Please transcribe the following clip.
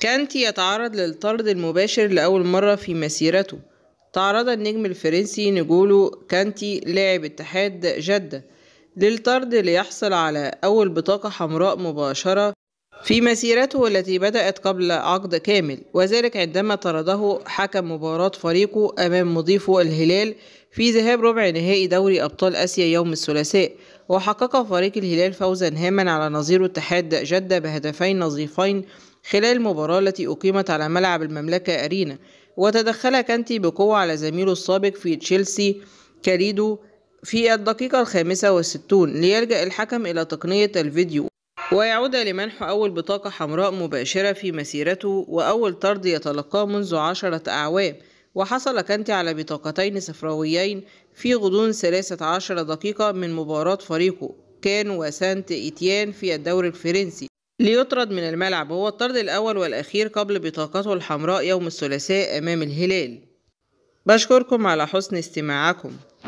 كانت يتعرض للطرد المباشر لأول مرة في مسيرته تعرض النجم الفرنسي نجولو كانتي لاعب اتحاد جدة للطرد ليحصل على أول بطاقة حمراء مباشرة في مسيرته التي بدأت قبل عقد كامل وذلك عندما طرده حكم مباراة فريقه أمام مضيفه الهلال في ذهاب ربع نهائي دوري أبطال آسيا يوم الثلاثاء وحقق فريق الهلال فوزا هاما على نظير اتحاد جدة بهدفين نظيفين خلال المباراة التي أقيمت على ملعب المملكة أرينا وتدخل كانتي بقوة على زميله السابق في تشيلسي كاريدو في الدقيقة الخامسة والستون ليلجأ الحكم إلى تقنية الفيديو ويعود لمنح أول بطاقة حمراء مباشرة في مسيرته وأول طرد يتلقاه منذ عشرة أعوام وحصل كانتي على بطاقتين صفراويين في غضون 13 دقيقة من مباراة فريقه كان وسانت إيتيان في الدوري الفرنسي ليطرد من الملعب هو الطرد الأول والأخير قبل بطاقته الحمراء يوم الثلاثاء أمام الهلال بشكركم على حسن استماعكم